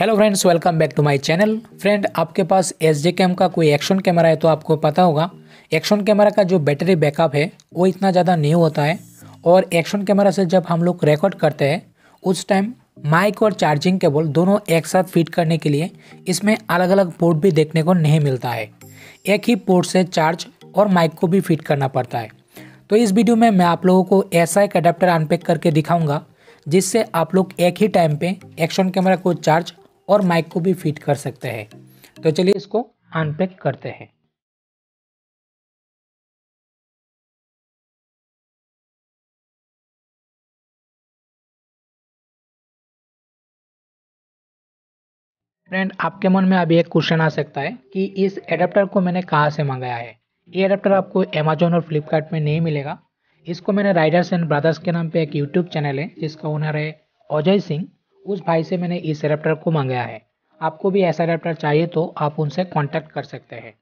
hello friends welcome back to my channel friend आपके पास S जे cam का कोई एक्शन कैमरा है तो आपको पता होगा एक्शन कैमरा का जो बैटरी बैकअप है वो इतना ज़्यादा नहीं होता है और एक्शन कैमरा से जब हम लोग रिकॉर्ड करते हैं उस टाइम माइक और चार्जिंग केबल दोनों एक साथ फिट करने के लिए इसमें अलग अलग पोर्ट भी देखने को नहीं मिलता है एक ही पोर्ट से चार्ज और माइक को भी फिट करना पड़ता है तो इस वीडियो में मैं आप लोगों को ऐसा एक अडेप्टर अनपैक करके दिखाऊंगा जिससे आप लोग एक ही टाइम पे एक्शन कैमरा को चार्ज और माइक को भी फिट कर सकते हैं तो चलिए इसको अनपैक करते हैं फ्रेंड आपके मन में अभी एक क्वेश्चन आ सकता है कि इस एडाप्टर को मैंने कहाँ से मंगाया है ये एडाप्टर आपको अमेजोन और फ्लिपकार्ट में नहीं मिलेगा इसको मैंने राइडर्स एंड ब्रदर्स के नाम पे एक यूट्यूब चैनल है जिसका ओनर है अजय सिंह उस भाई से मैंने इस एडेप्टर को मंगाया है आपको भी ऐसा एडेप्टर चाहिए तो आप उनसे कॉन्टैक्ट कर सकते हैं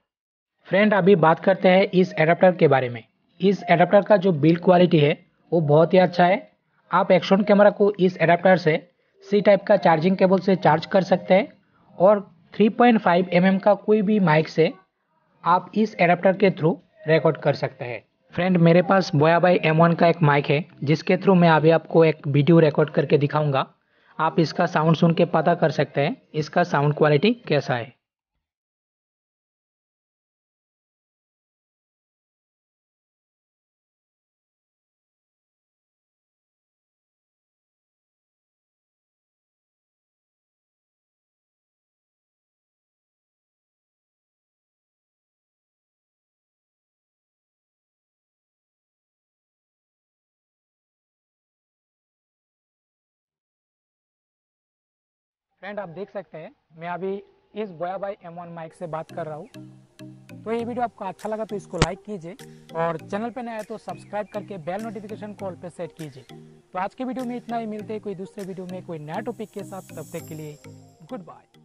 फ्रेंड अभी बात करते हैं इस एडेप्टर के बारे में इस एडेप्टर का जो बिल्ड क्वालिटी है वो बहुत ही अच्छा है आप एक्शन कैमरा को इस एडेप्टर से सी टाइप का चार्जिंग केबल से चार्ज कर सकते हैं और 3.5 पॉइंट mm का कोई भी माइक से आप इस एडेप्टर के थ्रू रिकॉर्ड कर सकते हैं फ्रेंड मेरे पास बोया बाई एम का एक माइक है जिसके थ्रू मैं अभी आपको एक वीडियो रिकॉर्ड करके दिखाऊंगा आप इसका साउंड सुन के पता कर सकते हैं इसका साउंड क्वालिटी कैसा है फ्रेंड आप देख सकते हैं मैं अभी इस बोया बाई एम माइक से बात कर रहा हूँ तो ये वीडियो आपको अच्छा लगा तो इसको लाइक कीजिए और चैनल पर नया तो सब्सक्राइब करके बेल नोटिफिकेशन कॉल पर सेट कीजिए तो आज के वीडियो में इतना ही मिलते हैं कोई दूसरे वीडियो में कोई नया टॉपिक के साथ तब तक के लिए गुड बाय